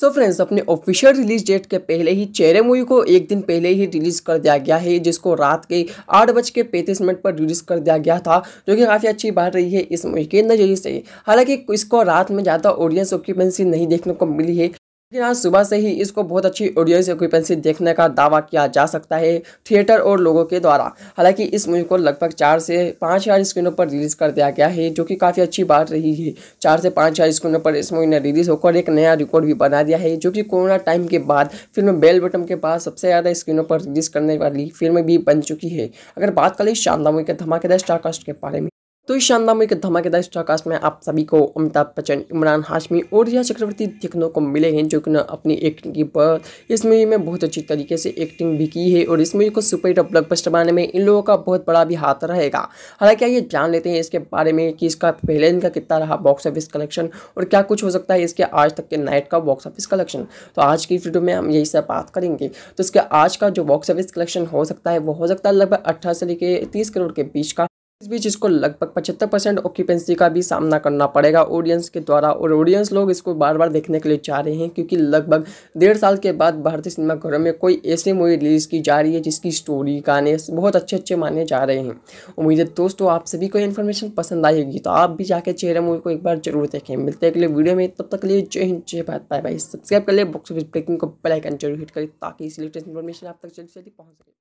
सो so friends अपने official release date के पहले ही चेहरे मूवी को एक दिन पहले ही रिलीज़ कर दिया गया है जिसको रात के आठ बज के पैंतीस मिनट पर रिलीज़ कर दिया गया था जो कि काफ़ी अच्छी बात रही है इस मूवी के नज़रिए से हालांकि इसको रात में ज़्यादा ऑडियंस ऑक्यूपेंसी नहीं देखने को मिली है लेकिन आज सुबह से ही इसको बहुत अच्छी ऑडियंस ऑक्यूपेंसी देखने का दावा किया जा सकता है थिएटर और लोगों के द्वारा हालांकि इस मूवी को लगभग चार से पाँच हज़ार स्क्रीनों पर रिलीज़ कर दिया गया है जो कि काफ़ी अच्छी बात रही है चार से पाँच हज़ार स्क्रीनों पर इस मूवी ने रिलीज़ होकर एक नया रिकॉर्ड भी बना दिया है जो कि कोरोना टाइम के बाद फिल्म बेल बटम के बाद सबसे ज़्यादा स्क्रीनों पर रिलीज़ करने वाली फिल्म भी बन चुकी है अगर बात करें शानदार मूवी के धमाकेदार स्टारकास्ट के बारे में तो इस शानदार मूवी एक धमाकेदार स्टारकास्ट में आप सभी को अमिताभ बच्चन इमरान हाशमी और रिया चक्रवर्ती देखने को मिले हैं जो कि अपनी एक्टिंग की इस मूवी में बहुत अच्छी तरीके से एक्टिंग भी की है और इस मूवी को सुपर सुपरहिट ब्लॉकबस्टर बनाने में इन लोगों का बहुत बड़ा भी हाथ रहेगा हालांकि आइए जान लेते हैं इसके बारे में कि इसका पहले दिन का कितना रहा बॉक्स ऑफिस कलेक्शन और क्या कुछ हो सकता है इसके आज तक के नाइट का बॉक्स ऑफिस कलेक्शन तो आज की वीडियो में हम यही सब बात करेंगे तो इसके आज का जो बॉक्स ऑफिस कलेक्शन हो सकता है वो हो सकता है लगभग अट्ठारह से लेकर तीस करोड़ के बीच का इस बीच इसको लगभग पचहत्तर परसेंट ऑक्यूपेंसी का भी सामना करना पड़ेगा ऑडियंस के द्वारा और ऑडियंस लोग इसको बार बार देखने के लिए चाह रहे हैं क्योंकि लगभग डेढ़ साल के बाद भारतीय सिनेमाघरों में कोई ऐसी मूवी रिलीज़ की जा रही है जिसकी स्टोरी गाने बहुत अच्छे अच्छे माने जा रहे हैं उम्मीद है दोस्तों आप सभी को इन्फॉर्मेशन पसंद आएगी तो आप भी जाके चेहरा मूवी को एक बार जरूर देखें मिलते हैं अगले वीडियो में तब तक लिए जय हिंद जय भारत बाय बाय सब्सक्राइब कर ले बॉक्स ऑफिस ब्रेकिंग को बेलाइकन जरूर हिट करें ताकि इस लेटेस्ट इन्फॉर्मेशन आप तक जल्दी जल्दी पहुँच सके